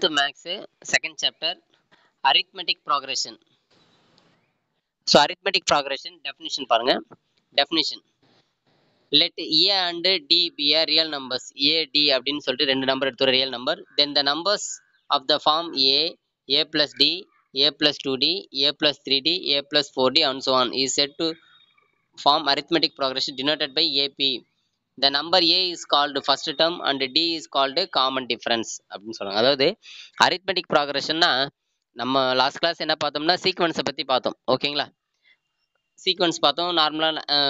10th max second chapter arithmetic progression so arithmetic progression definition parunga definition let a and d be a real numbers a d appdin solli rendu number eduthu real number then the numbers of the form a a plus d a plus 2d a plus 3d a plus 4d and so on is said to form arithmetic progression denoted by ap the number A is called first term and D is called common difference அப்படின்னு சொல்லுவாங்க அதாவது arithmetic ப்ராக்ரஷன்னா நம்ம last class என்ன பார்த்தோம்னா சீக்வன்ஸை பற்றி பார்த்தோம் ஓகேங்களா sequence பார்த்தோம் நார்மலாக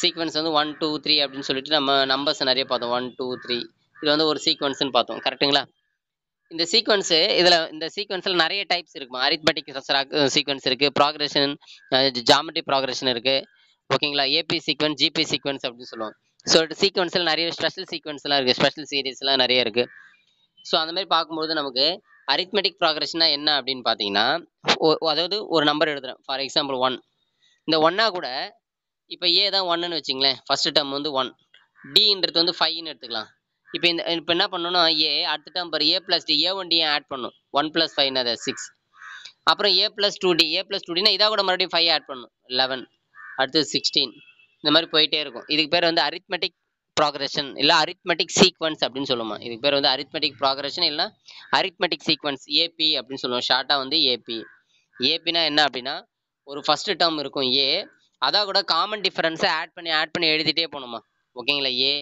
சீக்வன்ஸ் வந்து ஒன் டூ த்ரீ அப்படின்னு சொல்லிட்டு நம்ம நம்பர்ஸ் நிறைய பார்த்தோம் ஒன் டூ த்ரீ இது வந்து ஒரு சீக்வன்ஸ்னு பார்த்தோம் கரெக்டுங்களா இந்த சீக்வன்ஸ் இதில் இந்த சீக்வன்ஸ்ல நிறைய டைப்ஸ் இருக்கும் அரித்மெட்டிக் சீக்வன்ஸ் இருக்குது ப்ராக்ரஷன் ஜாமெட்ரி ப்ராக்ரஷன் இருக்குது ஓகேங்களா ஏபி சீக்வன்ஸ் ஜிபி சீக்வன்ஸ் அப்படின்னு சொல்லுவோம் ஸோ சீக்வன்ஸ்ல நிறைய ஸ்பெஷல் எல்லாம் இருக்குது ஸ்பெஷல் எல்லாம் நிறைய இருக்குது ஸோ அந்த மாதிரி பார்க்கும்போது நமக்கு அரித்மெட்டிக் ப்ராக்ரஷனா என்ன அப்படின்னு பார்த்தீங்கன்னா அதாவது ஒரு நம்பர் எழுதுறேன் ஃபார் எக்ஸாம்பிள் ஒன் இந்த ஒன்னா கூட இப்போ ஏ தான் ஒன்னுன்னு வச்சுங்களேன் ஃபர்ஸ்ட் டேர்ம் வந்து ஒன் டின்றது வந்து ஃபைவ்னு எடுத்துக்கலாம் இப்போ இந்த இப்போ என்ன பண்ணணும்னா ஏ அடுத்த டேம் பாரு A plus D A one டியும் ஆட் பண்ணும் ஒன் பிளஸ் ஃபைவ் அதை சிக்ஸ் அப்புறம் A plus two D A plus two டினா இதாக கூட மறுபடியும் ஃபைவ் ஆட் பண்ணும் லெவன் அடுத்து சிக்ஸ்டீன் இந்த மாதிரி போயிட்டே இருக்கும் இதுக்கு பேர் வந்து அரித்மெட்டிக் ப்ராக்ரஷன் இல்லை அரித்மெட்டிக் சீக்வன்ஸ் அப்படின்னு சொல்லுவோம் இதுக்கு பேர் வந்து அரித்மெட்டிக் ப்ராக்ரஷன் இல்லை அரித்மெட்டிக் சீக்வன்ஸ் ஏபி அப்படின்னு சொல்லுவோம் ஷார்ட்டாக வந்து ஏபி ஏபினா என்ன அப்படின்னா ஒரு ஃபஸ்ட்டு டேர்ம் இருக்கும் ஏ அதான் கூட காமன் டிஃபரன்ஸை ஆட் பண்ணி ஆட் பண்ணி எழுதிட்டே போகணுமா ஓகேங்களா A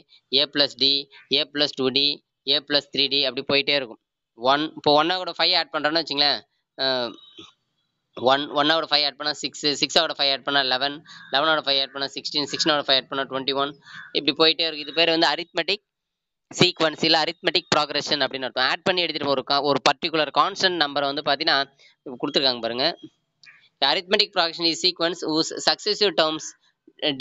A plus D A plus two D A plus three D அப்படி போயிட்டே இருக்கும் ஒன் இப்போ கூட ஃபைவ் ஆட் பண்ணுறோன்னு வச்சுங்களேன் ஒன் ஒன்னோட ஃபைவ் ஆட் பண்ணால் சிக்ஸ் சிக்ஸோட ஃபைவ் ஆட் பண்ணால் லெவன் லெவனோட ஃபைவ் ஆட் பண்ணால் சிக்ஸ்டீன் சிக்ஸ்டீனோட ஃபைவ் ஆட் பண்ணால் டுவெண்ட்டி ஒன் இப்படி போயிட்டே இருக்குது இது பேர் வந்து அரித்மெட்டிக் சீக்வன்ஸ் இல்லை அரித்மெட்டிக் ப்ராக்ரஷன் அப்படின்னு அர்த்தம் ஆட் பண்ணி எடுத்துகிட்டு ஒரு ஒரு பர்டிகுலர் கான்ஸ்டன்ட் நம்பரை வந்து பார்த்தீங்கன்னா கொடுத்துருக்காங்க பாருங்க arithmetic progression is sequence whose successive terms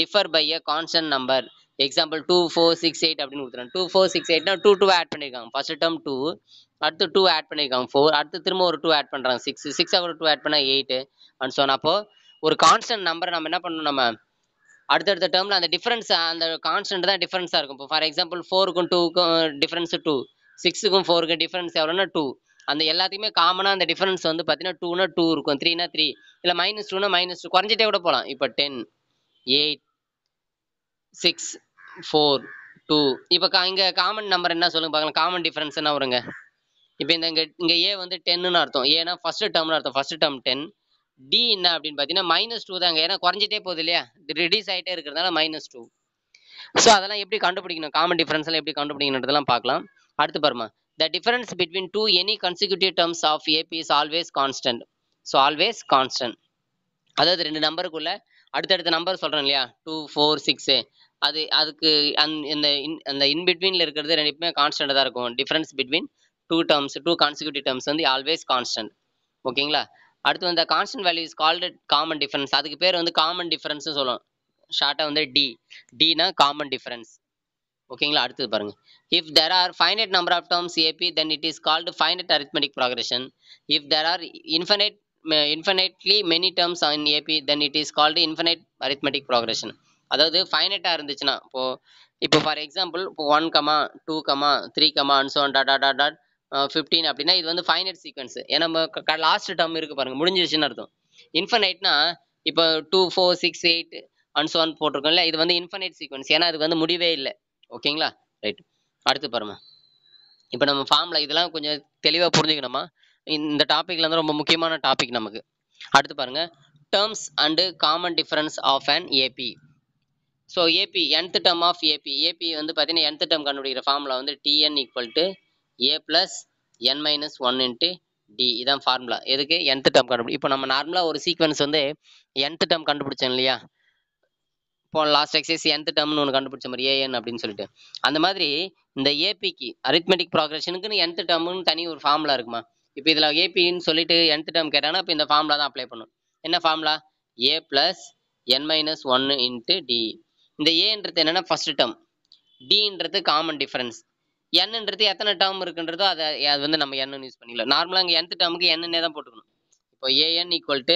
differ by a constant number example two four six eight அப்படின்னு கொடுத்துருக்காங்க டூ ஃபோர் சிக்ஸ் எயிட்னா டூ டூ ஆட் பண்ணியிருக்காங்க ஃபர்ஸ்ட் டேர்ம் டூ அடுத்து டூ ஆட் பண்ணியிருக்காங்க ஃபோர் அடுத்து திரும்ப ஒரு டூ ஆட் பண்ணுறாங்க சிக்ஸ் சிக்ஸ் ஒரு டூ ஆட் பண்ணால் எயிட்டு அண்ட் சொன்னப்போ அப்போது ஒரு கான்ஸ்டன்ட் நம்பரை நம்ம என்ன பண்ணணும் நம்ம அடுத்தடுத்த டேர்மில் அந்த டிஃப்ரென்ஸ் அந்த கான்ஸ்டன்ட் தான் டிஃப்ரென்ஸாக இருக்கும் இப்போ ஃபார் எக்ஸாம்பிள் ஃபோருக்கும் டூக்கும் டிஃப்ரென்ஸ் டூ சிக்ஸுக்கும் ஃபோருக்கும் டிஃப்ரென்ஸ் எவ்வளோன்னா டூ அந்த எல்லாத்தையுமே காமனாக அந்த டிஃப்ரென்ஸ் வந்து பார்த்தீங்கன்னா டூனா டூ இருக்கும் த்ரீனா த்ரீ இல்லை மைனஸ் டூனா மைனஸ் டூ குறைஞ்சிட்டே கூட போகலாம் இப்போ ten eight six four two இப்போ கா இங்கே காமன் நம்பர் என்ன சொல்லுங்க பார்க்கலாம் காமன் டிஃபரன்ஸ் என்ன வருங்க இப்போ இந்த இங்கே இங்கே ஏ வந்து டென்னு அர்த்தம் ஏன்னா ஃபர்ஸ்ட் டேர்ம்னு அர்த்தம் ஃபர்ஸ்ட் டேர்ம் டென் டி என்ன அப்படின்னு பார்த்தீங்கன்னா மைனஸ் டூ தாங்க ஏன்னா குறைஞ்சிட்டே போகுது இல்லையா ரெடியூஸ் ஆகிட்டே இருக்கிறதுனால மைனஸ் டூ ஸோ அதெல்லாம் எப்படி கண்டுபிடிக்கணும் காமன் டிஃபரன்ஸ்லாம் எப்படி கண்டுபிடிக்கணுன்றதெல்லாம் பார்க்கலாம் அடுத்து பாருமா the difference between two any consecutive terms of AP is always constant so always constant அதாவது ரெண்டு நம்பருக்குள்ள அடுத்தடுத்த நம்பர் சொல்கிறேன் இல்லையா டூ ஃபோர் சிக்ஸு அது அதுக்கு அந் இந்த இன் அந்த இன்பிட்வீனில் இருக்கிறது ரெண்டுமே கான்ஸ்டண்ட்டாக தான் இருக்கும் difference between two terms two consecutive terms வந்து ஆல்வேஸ் கான்ஸ்டன்ட் ஓகேங்களா அடுத்து வந்து constant values is called common difference அதுக்கு பேர் வந்து காமன் டிஃபரன்ஸ்னு சொல்லுவோம் ஷார்ட்டாக வந்து டி டினா காமன் டிஃப்ரென்ஸ் ஓகேங்களா அடுத்தது பாருங்க if there are finite number of terms AP then it is called finite arithmetic progression if there are infinite infinitely many terms in AP then it is called infinite arithmetic progression அதாவது ஃபைனட்டாக இருந்துச்சுன்னா இப்போது இப்போ for example இப்போ one comma two comma three comma and so on dot dot dot fifteen அப்படின்னா இது வந்து finite sequence ஏன்னா நம்ம லாஸ்ட் டேர்ம் இருக்குது பாருங்கள் முடிஞ்சிருச்சுன்னு அர்த்தம் இன்ஃபனைட்னா இப்போ two four six eight and so on போட்டிருக்கோம்ல இது வந்து இன்ஃபனைட் சீக்வன்ஸ் ஏன்னா அதுக்கு வந்து முடிவே இல்லை ஓகேங்களா ரைட் அடுத்து பாருங்க இப்போ நம்ம ஃபார்மில் இதெல்லாம் கொஞ்சம் தெளிவாக புரிஞ்சுக்கணுமா இந்த டாப்பிக்கில் வந்து ரொம்ப முக்கியமான டாபிக் நமக்கு அடுத்து பாருங்கள் terms and common difference of and AP so AP nth term of AP AP வந்து பார்த்தீங்கன்னா என்த் டேர்ம் கண்டுபிடிக்கிற ஃபார்முலா வந்து TN equal to A plus N minus one into D இதான் ஃபார்முலா எதுக்கு என்த் டேர்ம் கண்டுபிடி இப்போ நம்ம நார்மலாக ஒரு சீக்வன்ஸ் வந்து என்த் டேர்ம் கண்டுபிடிச்சோம் இல்லையா இப்போ லாஸ்ட் எக்ஸைஸ் என்த் டேர்ம்னு ஒன்று கண்டுபிடிச்ச மாதிரி ஏஎன் அப்படின்னு சொல்லிட்டு அந்த மாதிரி இந்த ஏபிக்கு அரித்மெட்டிக் ப்ராக்ரெஷனுக்குன்னு என்த் டேர்ம்னு தனி ஒரு ஃபார்முலா இருக்குமா இப்போ இதில் ஏபின்னு சொல்லிட்டு என்த் டேர்ம் கேட்டாங்கன்னா இப்போ இந்த ஃபார்முலா தான் அப்ளை பண்ணும் என்ன formula A plus N minus ஒன்று இன்ட்டு டி இந்த ஏன்றது என்னன்னா ஃபர்ஸ்ட் டேர்ம் டின்றது காமன் டிஃபரன்ஸ் என்னன்றது எத்தனை டேர்ம் இருக்குன்றதோ அதை அது வந்து நம்ம என்ன யூஸ் பண்ணிக்கலாம் நார்மலாக இங்கே எந்த டேர்முக்கு என்னன்னே தான் போட்டுக்கணும் இப்போ ஏஎன் ஈக்குவல் டு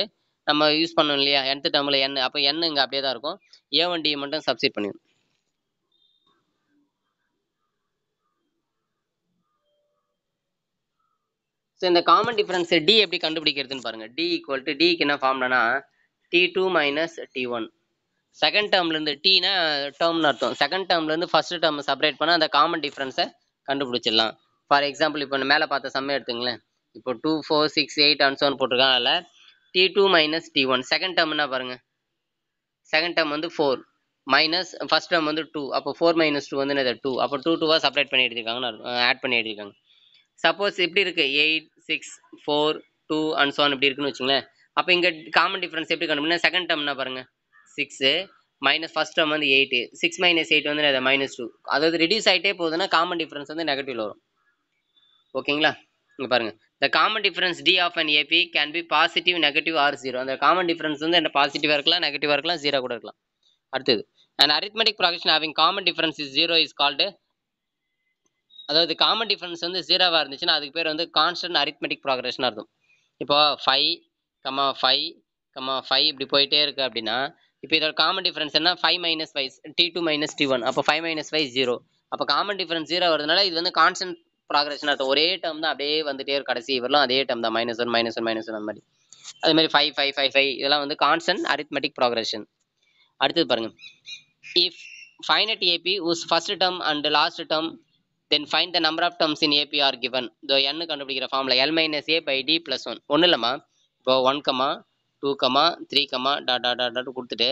நம்ம யூஸ் பண்ணணும் இல்லையா எந்த டேர்மில் என் அப்போ என்ன இங்கே அப்படியே தான் இருக்கும் ஏ ஒன் டி மட்டும் சப்சிட் பண்ணிடணும் ஸோ இந்த காமன் டிஃபரன்ஸ் டி எப்படி கண்டுபிடிக்கிறதுன்னு பாருங்கள் டி ஈக்குவல் டு டிக்கு என்ன ஃபார்ம்லனா D two minus D one second டேர்ம்ல இருந்து டீனா டேர்ம்னு அர்த்தம் செகண்ட் டேர்ம்ல இருந்து ஃபர்ஸ்ட் டேர்ம் செப்பரேட் பண்ணால் அந்த காமன் டிஃப்ரென்ஸை கண்டுபிடிச்சிடலாம் ஃபார் எக்ஸாம்பிள் இப்போ மேலே பார்த்த செம்மையை எடுத்துங்களேன் இப்போ two four six eight and seven போட்டிருக்காங்க அதில் D two minus D one second டேர்ம்னா பாருங்க செகண்ட் டேர்ம் வந்து ஃபோர் மைனஸ் ஃபர்ஸ்ட் டேர்ம் வந்து டூ அப்போ ஃபோர் மைனஸ் டூ வந்து என்னது டூ அப்போ டூ டூவாக செப்பரேட் பண்ணி எடுத்துருக்காங்கன்னு ஆட் பண்ணி எடுத்துருக்காங்க சப்போஸ் எப்படி இருக்குது eight six four two and so on இப்படி இருக்குன்னு வச்சுங்களேன் அப்போ இங்கே காமன் டிஃப்ரென்ஸ் எப்படி கண்டுபிடினா செகண்ட் டேர்ம்னா பாருங்கள் சிக்ஸு மைனஸ் ஃபஸ்ட் டேம் வந்து எயிட்டு சிக்ஸ் மைனஸ் எயிட் வந்து அதை மைனஸ் டூ அதாவது ரிடியூஸ் ஆகிட்டே போகுதுன்னா காமன் டிஃப்ரென்ஸ் வந்து நெகட்டிவ் வரும் ஓகேங்களா இங்கே பாருங்கள் the common difference D of and AP can be positive negative or zero அந்த காமன் டிஃபரன்ஸ் வந்து என்ன பாசிட்டிவாக இருக்கலாம் நெகட்டிவாக இருக்கலாம் ஜீரோ கூட இருக்கலாம் அடுத்தது and arithmetic progression having common difference is zero is called அதாவது காமன் டிஃபரன்ஸ் வந்து ஜீரோவாக இருந்துச்சுன்னா அதுக்கு பேர் வந்து கான்ஸ்டன்ட் அரித்மெட்டிக் ப்ராக்ரெஷனாக இருக்கும் இப்போ five comma five comma five இப்படி போயிட்டே இருக்குது அப்படின்னா இப்போ இதோட காமன் டிஃபரன்ஸ் என்ன ஃபைவ் மைனஸ் வைஸ் D two minus D one அப்போ ஃபைவ் மைனஸ் ஃபைவ் ஜீரோ அப்போ காமன் டிஃபரன்ஸ் ஜீரோ வரதுனால இது வந்து கான்ஸ்டன்ட் ப்ராக்ரஷன் அடுத்த ஒரே டேம் தான் அப்படியே வந்துட்டே கடைசி இவரெல்லாம் அதே டேம் தான் minus one minus one minus one அந்த மாதிரி அதே மாதிரி ஃபைவ் ஃபைவ் ஃபைவ் ஃபைவ் இதெல்லாம் வந்து கான்ஸ்டன்ட் அரித்மெட்டிக் ப்ராக்ரெஷன் அடுத்தது பாருங்க if finite AP has first term and last term then find the number of terms in AP are given இதோ என்னு கண்டுபிடிக்கிற ஃபார்மில் L minus A by D plus one ஒன்றும் இல்லைம்மா இப்போ one comma two comma three comma dot dot dot கொடுத்துட்டு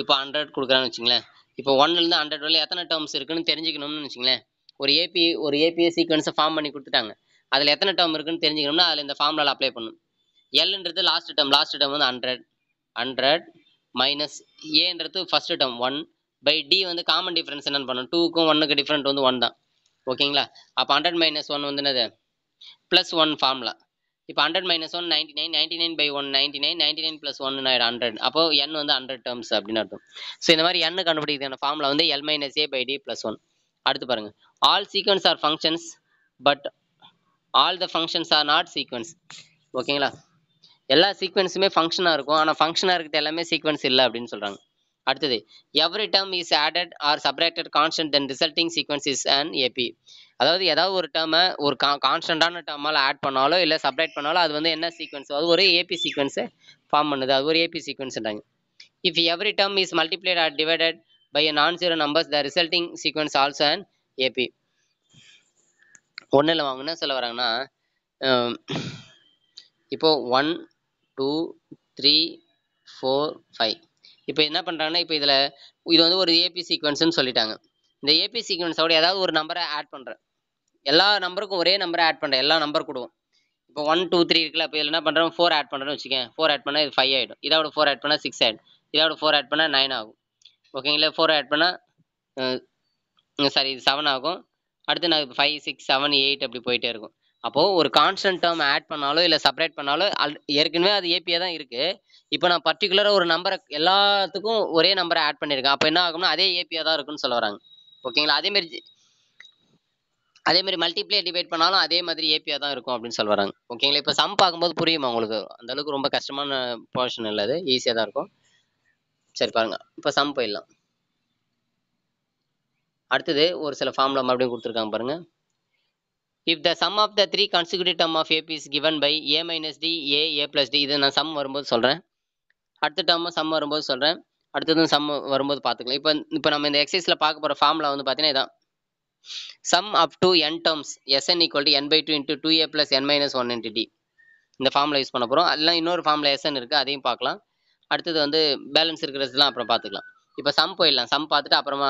இப்போ hundred கொடுக்குறான்னு வச்சுங்களேன் இப்போ ஒன்லேருந்து ஹண்ட்ரட் வரையில் எத்தனை டேர்ம்ஸ் இருக்குன்னு தெரிஞ்சுக்கணும்னு வச்சுங்களேன் ஒரு ஏபி ஒரு ஏபிஏ சீக்வன்ஸை ஃபார்ம் பண்ணி கொடுத்துட்டாங்க அதில் எத்தனை டேர்ம் இருக்குன்னு தெரிஞ்சுக்கணும்னா அதில் இந்த ஃபார்முலாவில் அப்ளை பண்ணும் எல்ன்றது லாஸ்ட் டேர்ம் லாஸ்ட் டேர்ம் வந்து ஹண்ட்ரட் ஹண்ட்ரட் மைனஸ் ஏன்றது first term one by D வந்து காமன் டிஃப்ரென்ஸ் என்னென்னு பண்ணணும் டூக்கும் ஒன்றுக்கு டிஃப்ரெண்ட் வந்து ஒன் தான் ஓகேங்களா அப்போ ஹண்ட்ரட் மைனஸ் ஒன் வந்து என்னது ப்ளஸ் ஒன் ஃபார்முலா இப்போ hundred minus one ninety nine ninety nine by one ninety nine ninety nine plus one ஆயிரம் ஹண்ட்ரட் அப்போ என் வந்து ஹண்ட்ரட் டேர்ம்ஸ் அப்படின்னு அர்த்தம் ஸோ இந்த மாதிரி என்ன கண்டுபிடிக்கிறதுக்கான ஃபார்முலா வந்து L minus A by D plus one அடுத்து பாருங்க all sequence are functions but all the functions are not sequence ஓகேங்களா எல்லா சீக்வன்ஸுமே ஃபங்க்ஷனாக இருக்கும் ஆனால் ஃபங்க்ஷனாக இருக்கிறது எல்லாமே சீக்வன்ஸ் இல்லை அப்படின்னு சொல்கிறாங்க அடுத்தது every term is added or subtracted constant then resulting sequence is and AP அதாவது ஏதாவது ஒரு டேர்மை ஒரு கா கான்ஸ்டன்டான டேர்மால் ஆட் பண்ணாலோ இல்லை சப்ரேட் பண்ணாலோ அது வந்து என்ன சீக்வன்ஸ் அது ஒரு ஏபி சீக்வன்ஸை ஃபார்ம் பண்ணுது அது ஒரு ஏபி சீக்வன்ஸ்ன்றாங்க if every term is multiplied or divided by non zero numbers the resulting sequence also and AP இல்லை அவங்க என்ன சொல்ல வராங்கன்னா இப்போ one two three four five இப்போ என்ன பண்ணுறாங்கன்னா இப்போ இதில் இது வந்து ஒரு ஏபி சீக்வன்ஸ்னு சொல்லிட்டாங்க இந்த ஏபி சீக்வன்ஸோட ஏதாவது ஒரு நம்பரை ஆட் பண்ணுறேன் எல்லா நம்பருக்கும் ஒரே நம்பரை ஆட் பண்ணுறேன் எல்லா நம்பர் கொடுவோம் இப்போ ஒன் டூ த்ரீ இருக்குல்ல இப்போ என்ன பண்ணுறோம் ஃபோர் ஆட் பண்ணுறேன்னு வச்சுக்கேன் ஃபோர் ஆட் பண்ணால் இது ஃபைவ் ஆகிடும் இதோட ஃபோர் ஆட் பண்ணால் சிக்ஸ் ஆகிடும் இதோட ஃபோர் ஆட் பண்ணால் நைன் ஆகும் ஓகேங்களா ஃபோர் ஆட் பண்ணால் சாரி இது செவன் ஆகும் அடுத்து நான் இப்போ ஃபைவ் சிக்ஸ் செவன் எயிட் அப்படி போயிட்டே இருக்கும் அப்போது ஒரு கான்ஸ்டன்ட் டேர்ம் ஆட் பண்ணாலோ இல்லை செப்பரேட் பண்ணாலோ அல் ஏற்கனவே அது ஏபியாக தான் இருக்குது இப்போ நான் பர்டிகுலராக ஒரு நம்பரை எல்லாத்துக்கும் ஒரே நம்பரை ஆட் பண்ணியிருக்கேன் அப்போ என்ன ஆகும்னா அதே ஏபியாக தான் இருக்குன்னு சொல்ல வராங்க ஓகேங்களா அதே மாதிரி அதே மாதிரி மல்டிப்ளே டிவைட் பண்ணாலும் அதே மாதிரி ஏபியா தான் இருக்கும் அப்படின்னு சொல்லி வராங்க ஓகேங்களா இப்போ சம் பார்க்கும்போது புரியுமா உங்களுக்கு அந்த அளவுக்கு ரொம்ப கஷ்டமான போர்ஷன் இல்லை அது ஈஸியாக தான் இருக்கும் சரி பாருங்க இப்போ சம் போயிடலாம் அடுத்தது ஒரு சில ஃபார்ம்ல மறுபடியும் கொடுத்துருக்காங்க பாருங்க if the sum of the three consecutive term of AP is given by A minus D A A plus D இது நான் சம் வரும்போது சொல்கிறேன் அடுத்த டம்மும் சம் வரும்போது சொல்கிறேன் அடுத்தது சம் வரும்போது பார்த்துக்கலாம் இப்போ இப்போ நம்ம இந்த எக்ஸசைஸ்ல பார்க்க போகிற ஃபார்முலா வந்து பார்த்தீங்கன்னா இதான் sum up to n terms S n equal to n by two into two a plus N minus one into D இந்த ஃபார்முலா யூஸ் பண்ண போகிறோம் அதெல்லாம் இன்னொரு ஃபார்ம்ல எஸ்என் இருக்குது அதையும் பார்க்கலாம் அடுத்தது வந்து பேலன்ஸ் இருக்கிறதுலாம் அப்புறம் பார்த்துக்கலாம் இப்போ சம் போயிடலாம் சம் பார்த்துட்டு அப்புறமா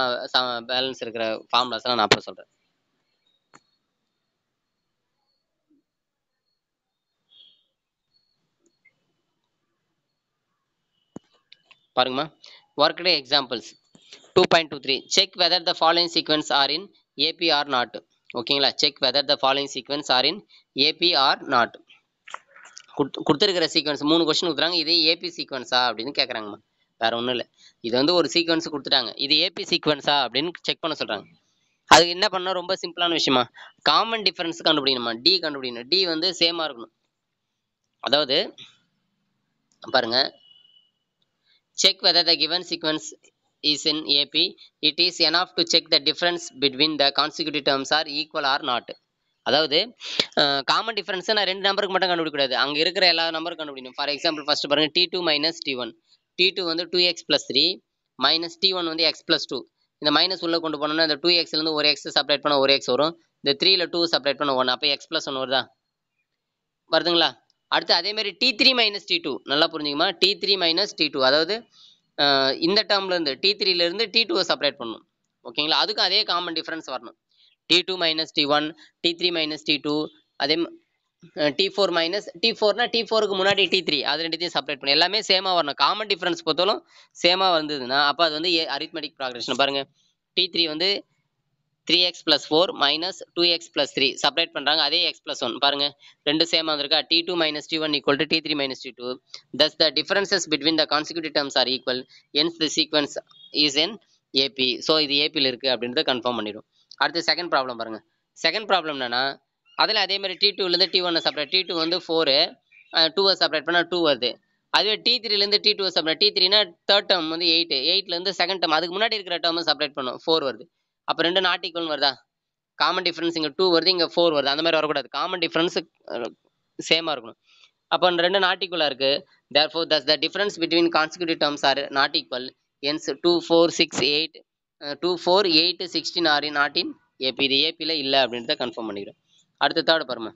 பேலன்ஸ் இருக்கிற ஃபார்முலாஸ்லாம் நான் அப்புறம் சொல்கிறேன் பாருங்கம்மா டே examples two point two three check whether the following sequence are in AP or not ஓகேங்களா check whether the following sequence are in AP or not கொடுத்துருக்கிற சீக்வன்ஸ் மூணு கொஸ்டின் கொடுத்துறாங்க இது ஏபி சீக்வன்ஸா அப்படின்னு கேட்குறாங்கம்மா வேற ஒன்றும் இல்லை இது வந்து ஒரு சீக்வன்ஸ் கொடுத்துட்டாங்க இது ஏபி சீக்வன்ஸா அப்படின்னு செக் பண்ண சொல்கிறாங்க அது என்ன பண்ணால் ரொம்ப சிம்பிளான விஷயமா காமன் டிஃபரன்ஸ் கண்டுபிடிக்கணுமா டி கண்டுபிடிக்கணும் டி வந்து சேமாக இருக்கணும் அதாவது பாருங்கள் Check whether the given sequence is in AP. It is enough to check the difference between the consecutive terms are equal or not. அதாவது காமன் டிஃபரன்ஸ் நான் ரெண்டு நம்பருக்கு மட்டும் கண்டுபிடிக்கூடாது அங்கே இருக்கிற எல்லா நம்பரும் கண்டுபிடிக்கணும் ஃபார் எக்ஸாம்பிள் ஃபர்ஸ்ட் பாருங்க d two minus D one d two வந்து two x plus three minus D one வந்து எக்ஸ் பிளஸ் டூ இந்த மைனஸ் உள்ளே கொண்டு போனோம்னா இந்த டூ எக்ஸ்லேருந்து ஒரு எக்ஸ் சப்ரேட் பண்ண ஒரு எக்ஸ் வரும் இந்த த்ரீல டூ சப்ரேட் பண்ண ஒன் அப்போ எக்ஸ் பிளஸ் ஒன்று வருதா வருதுங்களா அடுத்து அதேமாரி d three minus d two நல்லா புரிஞ்சுக்குமா d three minus d two அதாவது இந்த டேர்ம்லேருந்து டி த்ரீலேருந்து டி டூவை செப்பரேட் பண்ணணும் ஓகேங்களா அதுக்கும் அதே காமன் டிஃப்ரென்ஸ் வரணும் d two minus D one d three minus d two அதே டி ஃபோர் மைனஸ் டி ஃபோர்னா டி ஃபோருக்கு முன்னாடி டி த்ரீ அது ரெண்டுத்தையும் செப்பரேட் பண்ணி எல்லாமே சேமாக வரணும் காமன் டிஃப்ரென்ஸ் பொறுத்தவரைக்கும் சேமாக வந்ததுன்னா அப்போ அது வந்து அரித்மெட்டிக் ப்ராக்ரஷன் பாருங்கள் டி த்ரீ வந்து three x plus four minus two x plus three separate பண்ணுறாங்க அதே எக்ஸ் பிளஸ் ஒன் பாருங்க ரெண்டு சேம் வந்திருக்கா d two minus D one equal to d three minus d two thus the differences between the consecutive terms are equal hence the sequence is an AP so இது ஏபியில் இருக்குது அப்படின்றத confirm பண்ணிடும் அடுத்து second problem பாருங்க second problem என்னன்னா அதில் அதே மாதிரி டி டூலேருந்து டி ஒன்னை செப்பரேட் டி டூ வந்து ஃபோரு டூவை செப்பரேட் பண்ணால் டூ வருது அதுவே டி த்ரீலேருந்து டி டூ செப்பரேட் டி த்ரீனா தேர்ட் டேர்ம் வந்து எயிட் எயிட்லேருந்து செகண்ட் டேர்ம் அதுக்கு முன்னாடி இருக்கிற டேர்ம் செப்பரேட் பண்ணும் ஃபோர் வருது அப்போ ரெண்டு நாட் ஈக்குவல் வருதா காமன் டிஃப்ரென்ஸ் இங்கே டூ வருது இங்கே ஃபோர் வருது அந்த மாதிரி வரக்கூடாது காமன் டிஃப்ரென்ஸ் சேமாக இருக்கணும் அப்போ ரெண்டு நாட் ஈக்குவலாக இருக்குது therefore thus the difference between consecutive terms are not equal hence two four six eight two four eight sixteen are not in AP இது ஏபியில் இல்லை அப்படின்றத கன்ஃபார்ம் பண்ணிக்கிறோம் அடுத்து தேர்டு பாருங்க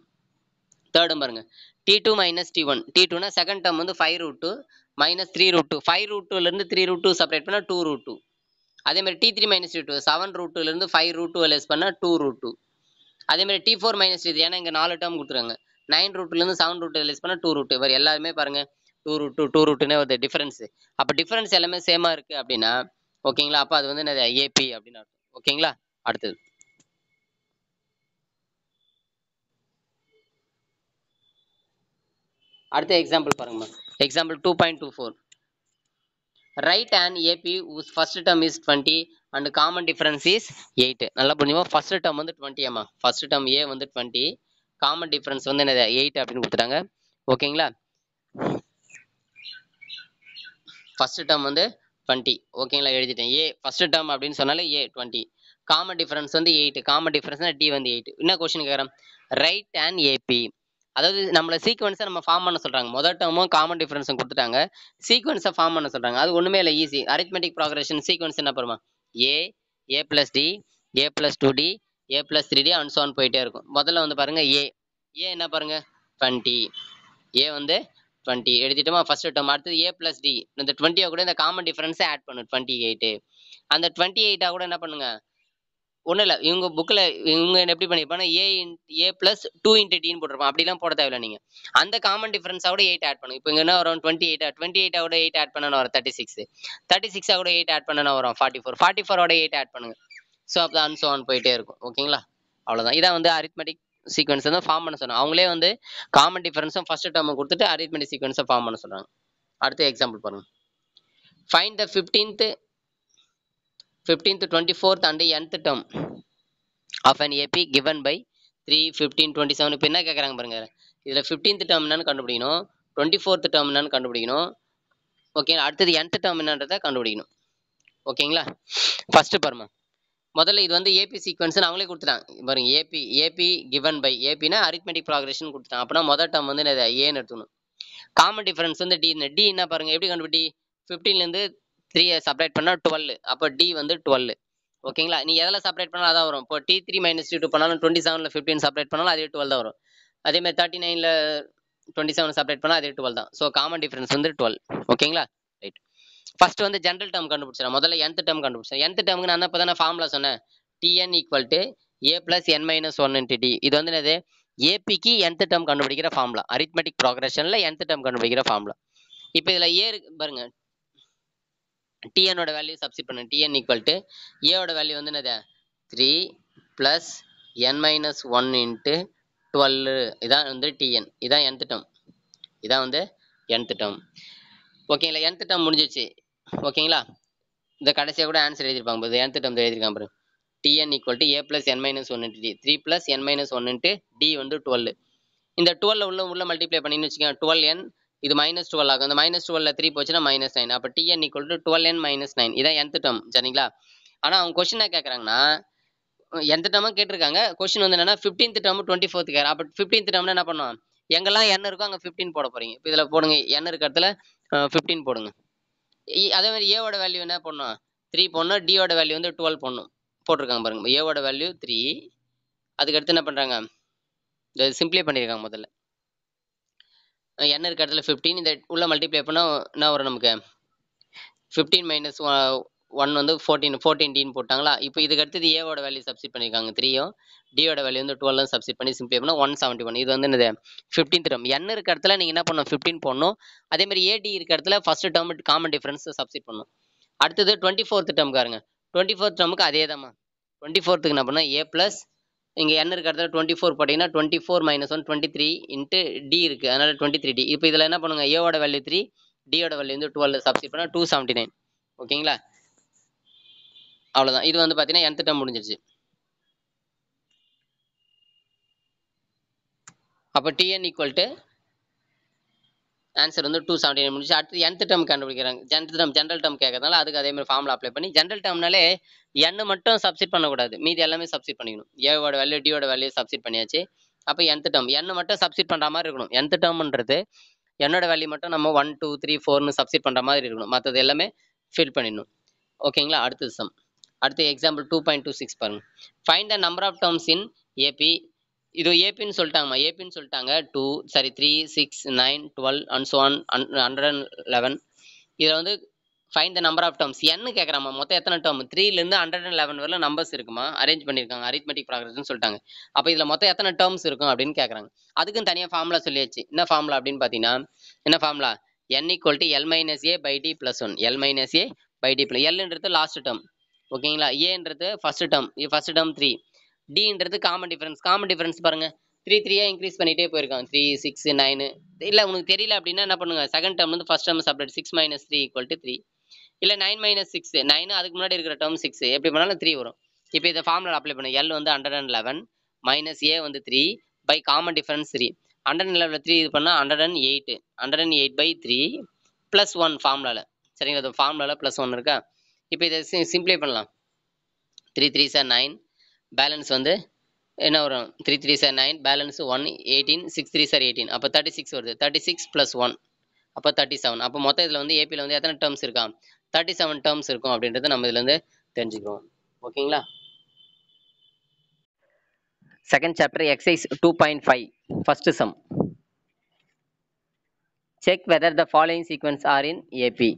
தேர்டும் பாருங்க d two minus D one d டூனா செகண்ட் டேர்ம் வந்து five root two minus three root two five root டூலேருந்து த்ரீ ரூட் டூ செப்பரேட் பண்ணால் டூ ரூட் டூ அதே மாதிரி d three minus two seven root டூலேருந்து ஃபைவ் ரூட் டூ லெஸ் பண்ணால் two root two அதே மாதிரி D four minus three ஏன்னா இங்கே நாலு டேம் கொடுத்துருங்க நைன் ரூட்லேருந்து செவன் ரூட் லெஸ் பண்ணால் டூ ரூட் இவர் எல்லாருமே பாருங்கள் டூ ரூட் டூ டூ ரூட்டுன்னு ஒரு டிஃப்ரென்ஸ் அப்போ டிஃப்ரென்ஸ் எல்லாமே சேமாக இருக்குது அப்படின்னா ஓகேங்களா அப்போ அது வந்து என்னது ஏபி அப்படின்னு ஓகேங்களா அடுத்தது அடுத்த எக்ஸாம்பிள் பாருங்கம்மா example two point two four right hand AP first term is twenty and common difference is eight நல்லா புரிஞ்சுமா ஃபர்ஸ்ட் டேர்ம் வந்து டுவெண்ட்டி அம்மா ஃபர்ஸ்ட் டேர்ம் ஏ வந்து டுவெண்ட்டி காமன் டிஃபரன்ஸ் வந்து என்ன எயிட் அப்படின்னு கொடுத்துட்டாங்க ஓகேங்களா ஃபர்ஸ்ட் டேர்ம் வந்து டுவெண்ட்டி ஓகேங்களா எழுதிட்டேன் ஏ ஃபர்ஸ்ட் டேர்ம் அப்படின்னு சொன்னாலே ஏ டுவெண்ட்டி காமன் டிஃபரன்ஸ் வந்து எயிட் காமன் டிஃபரன்ஸ்னா டி வந்து எயிட் என்ன கொஸ்டின் கேட்குறேன் ரைட் அண்ட் ஏபி அதாவது நம்மளை சீக்வன்ஸை நம்ம ஃபார்ம் பண்ண சொல்கிறாங்க மொதல் டேர்மும் காமன் டிஃபரன்ஸும் கொடுத்துட்டாங்க சீக்வன்ஸை ஃபார்ம் பண்ண சொல்கிறாங்க அது ஒன்றுமே இல்லை ஈஸி அரித்மெட்டிக் ப்ராக்ரஷன் சீக்வன்ஸ் என்ன பண்ணுவாங்க a A plus D A plus two D A plus three d and so on போயிட்டே இருக்கும் முதல்ல வந்து பாருங்கள் ஏ ஏ என்ன பாருங்க டுவெண்ட்டி ஏ வந்து டுவெண்ட்டி எடுத்துட்டோமா ஃபர்ஸ்ட் டேர்ம் அடுத்தது ஏ பிளஸ் டி இந்த டுவெண்ட்டியாக கூட இந்த காமன் டிஃபரன்ஸை ஆட் பண்ணு டுவெண்ட்டி எயிட்டு அந்த டுவெண்ட்டி எயிட்டாக கூட என்ன பண்ணுங்கள் ஒன்றும் இல்லை இவங்க புக்கில் இவங்க எப்படி பண்ணியிருப்பாங்கன்னா a in a plus two into டின்னு போட்டிருப்பான் அப்படிலாம் போட தேவையில்லை நீங்கள் அந்த காமன் டிஃபரன்ஸாவோட எயிட் ஆட் பண்ணுங்க இப்போ இங்கே என்ன வரும் டுவெண்ட்டி எயிட் டுவெண்ட்டி எயிட்டோட எயிட் ஆட் பண்ணனா வரும் தேர்ட்டி சிக்ஸ் தேர்ட்டி கூட எயிட் ஆட் பண்ணனா வரும் ஃபார்ட்டி ஃபோர் ஃபார்ட்டி ஃபோரோட எயிட் ஆட் பண்ணுங்க ஸோ அப்போ அன்சோ ஆன் போயிட்டே இருக்கும் ஓகேங்களா அவ்வளோதான் இதான் வந்து அரித்மெட்டிக் சீக்வன்ஸ் தான் ஃபார்ம் பண்ண சொன்னாங்க அவங்களே வந்து காமன் டிஃபரன்ஸும் ஃபர்ஸ்ட் டேர்ம் கொடுத்துட்டு அரித்மெட்டிக் சீக்வன்ஸை ஃபார்ம் பண்ண சொல்கிறாங்க அடுத்து எக்ஸாம்பிள் பாருங்கள் find the fifteenth fifteenth twenty fourth and nth term of an AP given by three fifteen twenty seven இப்போ என்ன கேட்குறாங்க பாருங்க இதில் ஃபிஃப்டீன்த் டேர்ம் என்னன்னு கண்டுபிடிக்கணும் டுவெண்ட்டி ஃபோர்த் டேர்ம் என்னன்னு கண்டுபிடிக்கணும் ஓகே அடுத்தது என்த் டேர்ம் என்னன்றதை கண்டுபிடிக்கணும் ஓகேங்களா ஃபஸ்ட்டு பாருமா முதல்ல இது வந்து ஏபி சீக்வன்ஸ்னு அவங்களே கொடுத்துட்டாங்க பாருங்க ஏபி ஏபி கிவன் பை ஏபினா அரித்மெட்டிக் ப்ராக்ரஷன் கொடுத்துட்டாங்க அப்படின்னா முதல் டேர்ம் வந்து ஏன்னு எடுத்துக்கணும் காமன் டிஃபரன்ஸ் வந்து டி டி என்ன பாருங்க எப்படி கண்டுபிடி ஃபிஃப்டீன்லேருந்து த்ரீயை சப்ரேட் பண்ணால் டுவெல் அப்போ டி வந்து டுவெல் ஓகேங்களா நீ எதில் சப்ரேட் பண்ணாலும் அதான் வரும் இப்போ டி த்ரீ மைனஸ் டூ பண்ணாலும் டுவெண்ட்டி செவனில் ஃபிஃப்டின் சப்ரேட் பண்ணாலும் அதே டுவெல் தான் வரும் மாதிரி தேர்ட்டி நைனில் டுவெண்ட்டி செவன் சப்ரேட் பண்ணால் அதே டுவெல் தான் ஸோ காமன் டிஃப்ரென்ஸ் வந்து டுவெல் ஓகேங்களா ரைட் ஃபர்ஸ்ட் வந்து ஜென்ரல் டேர்ம் கண்டுபிடிச்சிடலாம் முதல்ல எந்த டேர்ம் கண்டுபிடிச்சேன் எந்த டேர்முக்கு நான் அப்போ தானே ஃபார்முலா சொன்னேன் t n equal to a plus n minus one into d இது வந்து என்னது ஏபிக்கு எந்த டேர்ம் கண்டுபிடிக்கிற ஃபார்முலா அரித்மெட்டிக் ப்ராக்ரஷனில் எந்த டேர்ம் கண்டுபிடிக்கிற ஃபார்முலா இப்போ இதில் ஏ பாருங்க டிஎனோட வேல்யூ சப்ஸ்டிட் பண்ணு டிஎன் ஈக்குவல் டு ஏவோட வேல்யூ வந்து என்னது த்ரீ ப்ளஸ் என் மைனஸ் ஒன் இன்ட்டு டுவெல் இதான் வந்து டிஎன் இதான் என்த் டேர்ம் இதான் வந்து என்த் டேர்ம் ஓகேங்களா என்த் டேர்ம் முடிஞ்சிச்சு ஓகேங்களா இந்த கடைசியாக கூட ஆன்சர் எழுதியிருப்பாங்க போது என்த் டேர்ம் எழுதியிருக்காங்க பாரு t n equal to A plus N minus one into d three plus N minus one into d வந்து டுவெல் இந்த டுவெல் உள்ள உள்ள மல்டிப்ளை பண்ணின்னு வச்சுக்கோங்க டுவெல் என் இது மைனஸ் டுவெல் ஆகும் இந்த மைனஸ் டுவெல்ல த்ரீ போச்சுன்னா மைனஸ் நைன் அப்போ t n equal to twelve n minus nine இதான் எந்த டம் சரிங்களா ஆனால் அவங்க கொஸ்டின் என்ன கேட்குறாங்கன்னா எந்த டம்மா கேட்டிருக்காங்க கொஸ்டின் வந்து என்னன்னா ஃபிஃப்டீன்த் டேர்ம் டுவெண்ட்டி ஃபோர்த் கேர் அப்போ ஃபிஃப்டீன்த் டேர்ம்னா என்ன பண்ணுவோம் எங்கெல்லாம் எண்ணெய் இருக்கோ அங்கே ஃபிஃப்டீன் போட போகிறீங்க இப்போ இதில் போடுங்க எண்ணெய் இருக்க இடத்துல ஃபிஃப்டீன் போடுங்க அதே மாதிரி ஏவோட வேல்யூ என்ன பண்ணும் த்ரீ போடணும் டியோட வேல்யூ வந்து டுவெல் போடணும் போட்டிருக்காங்க பாருங்க ஏவோட வேல்யூ த்ரீ அதுக்கடுத்து என்ன பண்ணுறாங்க சிம்பிளே பண்ணியிருக்காங்க முதல்ல என் இருக்க இடத்துல ஃபிஃப்டீன் இந்த உள்ள மல்டிப்ளை பண்ணால் என்ன வரும் நமக்கு ஃபிஃப்டீன் மைனஸ் ஒன் வந்து ஃபோர்டீன் ஃபோர்டீன் டீன் போட்டாங்களா இப்போ இதுக்கு அடுத்தது ஏவோட வேல்யூ சப்சிட் பண்ணியிருக்காங்க த்ரீயும் டியோட வேல்யூ வந்து தான் சப்சிட் பண்ணி சிம்பிளி பண்ணால் ஒன் செவன்ட்டி ஒன் இது வந்து என்னது ஃபிஃப்டீன் டேர்ம் என்ன இருக்க இடத்துல நீங்கள் என்ன பண்ணணும் ஃபிஃப்டீன் போடணும் அதேமாதிரி ஏடி இருக்க இடத்துல first term common difference substitute பண்ணணும் அடுத்தது டுவெண்ட்டி ஃபோர்த் காருங்க டுவெண்ட்டி ஃபோர்த் டேர்முக்கு அதே தான்மா டுவெண்ட்டி ஃபோர்த்துக்கு என்ன பண்ணால் ஏ ப்ளஸ் இங்கே என் இருக்க இடத்துல டுவெண்ட்டி ஃபோர் போட்டிங்கன்னா twenty four minus one twenty three into d இருக்குது அதனால் டுவெண்ட்டி த்ரீ டி இப்போ இதில் என்ன பண்ணுங்கள் ஏவோட வேல்யூ த்ரீ டியோட வேல்யூ வந்து டுவெல் சப்ஸ்கிரைப் பண்ணால் டூ செவன்ட்டி நைன் ஓகேங்களா அவ்வளோதான் இது வந்து பார்த்தீங்கன்னா எந்த திட்டம் முடிஞ்சிருச்சு அப்போ டிஎன் ஈக்குவல் டு ஆன்சர் வந்து டூ செவன்டி நைன் முடிச்சு அடுத்து என்த் டேர்ம் கண்டுபிடிக்கிறாங்க ஜென்ரல் டேர்ம் ஜென்ரல் டேர்ம் கேட்கறதுனால அதுக்கு அதே மாதிரி ஃபார்முலா அப்ளை பண்ணி ஜென்ரல் டேர்ம்னாலே எண்ணு மட்டும் சப்சிட் பண்ணக்கூடாது மீதி எல்லாமே சப்சிட் பண்ணிக்கணும் ஏவோட வேல்யூ டியோட வேல்யூ சப்சிட் பண்ணியாச்சு அப்போ என்த் டேர்ம் எண்ணு மட்டும் சப்சிட் பண்ணுற மாதிரி இருக்கணும் என்த் டேர்ம்ன்றது என்னோட வேல்யூ மட்டும் நம்ம ஒன் டூ த்ரீ ஃபோர்னு சப்சிட் பண்ணுற மாதிரி இருக்கணும் மற்றது எல்லாமே ஃபில் பண்ணிடணும் ஓகேங்களா அடுத்த சம் அடுத்து example two point two six பாருங்க find the number of terms in AP இது ஏபின்னு சொல்லிட்டாங்கம்மா ஏபின்னு சொல்லிட்டாங்க two sorry three six nine twelve and so one hundred and eleven இதில் வந்து find the number of terms என்னு கேட்குறாம்மா மொத்தம் எத்தனை டேர்ம் த்ரீலேருந்து ஹண்ட்ரட் அண்ட் லெவன் வரல நம்பர்ஸ் இருக்குமா அரேஞ்ச் பண்ணியிருக்காங்க அரித்மெட்டிக் ப்ராக்ரஸ்னு சொல்லிட்டாங்க அப்போ இதில் மொத்தம் எத்தனை டேர்ம்ஸ் இருக்கும் அப்படின்னு கேட்குறாங்க அதுக்கும் தனியாக ஃபார்முலா சொல்லியாச்சு என்ன ஃபார்முலா அப்படின்னு பார்த்தீங்கன்னா என்ன formula n equal to l minus A by D plus one l minus A by D plus எல்ன்றது லாஸ்ட் டேர்ம் ஓகேங்களா ஏன்றது ஃபர்ஸ்ட் டேர்ம் இது ஃபர்ஸ்ட் டேர்ம் த்ரீ டின்றது காமன் டிஃபரன்ஸ் காமன் டிஃபரன்ஸ் பாருங்கள் த்ரீ த்ரீயாக இன்க்ரீஸ் பண்ணிட்டே போயிருக்காங்க த்ரீ சிக்ஸ் நைனு இல்லை உங்களுக்கு தெரியல அப்படின்னா என்ன பண்ணுங்க செகண்ட் டேர்ம் வந்து first term separate six minus three equal to three இல்லை நைன் மைனஸ் சிக்ஸ் நைனு அதுக்கு முன்னாடி இருக்கிற டேர்ம் சிக்ஸ் எப்படி பண்ணாலும் த்ரீ வரும் இப்போ இதை ஃபார்முலா அப்ளை பண்ணுங்க எல் வந்து hundred and eleven minus a வந்து three by common difference three hundred and லெவலில் த்ரீ இது பண்ணால் hundred and eight hundred and eight by three plus one ஃபார்முலாவில் சரிங்களா அது ஃபார்முலாவில் ப்ளஸ் ஒன் இருக்கா இப்போ இதை சிம்ப்ளை பண்ணலாம் த்ரீ த்ரீ சார் நைன் பேலன்ஸ் வந்து என்ன வரும் த்ரீ த்ரீ சார் nine balance one eighteen six three சார் எயிட்டீன் அப்போ தேர்ட்டி சிக்ஸ் வருது தேர்ட்டி சிக்ஸ் ப்ளஸ் ஒன் அப்போ தேர்ட்டி செவன் அப்போ மொத்தம் இதில் வந்து ஏபியில் வந்து எத்தனை டேர்ம்ஸ் இருக்கா தேர்ட்டி செவன் டேர்ம்ஸ் இருக்கும் அப்படின்றத நம்ம இதுலேருந்து தெரிஞ்சுக்கிறோம் ஓகேங்களா second chapter exercise two point five first sum check whether the following sequence are in AP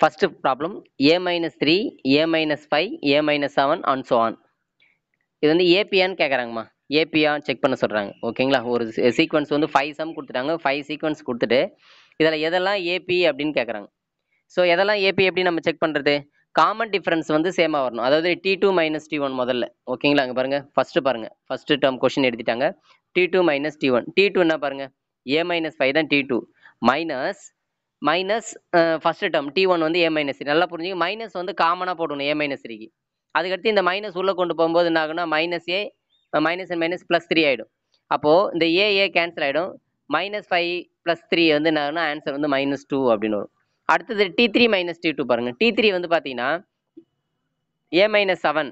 first problem a minus three a minus five a minus seven and so on இது வந்து ஏபிஆன்னு கேட்குறாங்கம்மா ஏபிஆ check பண்ண சொல்கிறாங்க ஓகேங்களா ஒரு sequence வந்து five sum கொடுத்துட்டாங்க five sequence கொடுத்துட்டு இதில் எதெல்லாம் ஏபி அப்படின்னு கேட்குறாங்க ஸோ எதெல்லாம் ஏபி எப்படி நம்ம செக் பண்ணுறது காமன் டிஃப்ரென்ஸ் வந்து சேமாக வரணும் அதாவது d two minus D one முதல்ல ஓகேங்களா அங்கே பாருங்கள் ஃபஸ்ட்டு பாருங்கள் ஃபஸ்ட்டு டேர்ம் கொஷின் எடுத்துட்டாங்க d two minus D one d two என்ன பாருங்கள் ஏ மைனஸ் ஃபைவ் தான் d two minus minus first term d one வந்து ஏ மைனஸ் நல்லா புரிஞ்சுங்க மைனஸ் வந்து காமனாக போடணும் ஏ மைனஸ் த்ரீக்கு அதுக்கடுத்து இந்த மைனஸ் உள்ளே கொண்டு போகும்போது என்ன ஆகுனா minus a minus and minus plus three ஆகிடும் அப்போது இந்த ஏ ஏ கேன்சல் ஆகிடும் மைனஸ் ஃபைவ் ப்ளஸ் த்ரீ வந்து என்ன ஆகுனா ஆன்சர் வந்து மைனஸ் டூ அப்படின்னு வரும் அடுத்தது d three minus d two பாருங்கள் டி த்ரீ வந்து பார்த்தீங்கன்னா ஏ மைனஸ் செவன்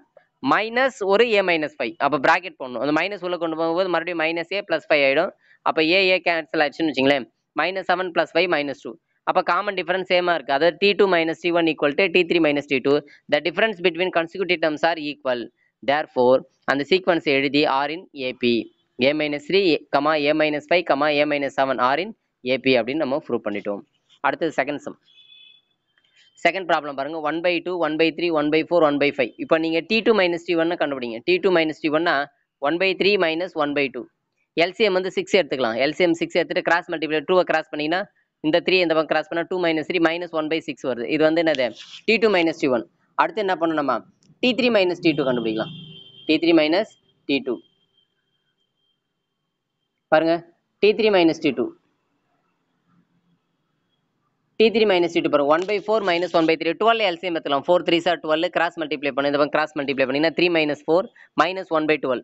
மைனஸ் ஒரு ஏ மைனஸ் ஃபைவ் அப்போ ப்ராக்கெட் போடணும் அந்த மைனஸ் உள்ளே கொண்டு போகும்போது மறுபடியும் மைனஸ் ஏ ப்ளஸ் ஃபைவ் ஆகிடும் அப்போ ஏ ஏ கேன்சல் ஆச்சுன்னு வச்சுங்களேன் minus seven plus five minus two அப்போ காமன் டிஃபரன்ஸ் சேமாக இருக்குது அதாவது d two minus D one equal to d three minus d two the difference between consecutive terms are equal therefore அந்த sequence எழுதி are in AP a minus three comma a minus five comma a minus seven are in AP அப்படின்னு நம்ம prove பண்ணிட்டோம் அடுத்தது second sum second problem பாருங்க one by two one by three one by four one by five இப்போ நீங்கள் d two minus d ஒன்னு கண்டுபிடிங்க d two minus d ஒன்னா one by three minus one by two LCM வந்து six எடுத்துக்கலாம் LCM six எடுத்துகிட்டு cross multiply டூவை cross பண்ணிங்கன்னா இந்த த்ரீ இந்த பக்கம் கிராஸ் பண்ணால் two minus three minus one by six வருது இது வந்து என்னது d two minus D one அடுத்து என்ன பண்ணணும் நம்ம d three minus d two கண்டுபிடிக்கலாம் d three minus d two பாருங்க d three minus d two d three minus d two பாருங்க one by four minus one by three twelve LCM எத்தலாம் four three சார் twelve cross multiply பண்ணு இந்த பக்கம் cross multiply பண்ணிங்கன்னா three minus four minus one by twelve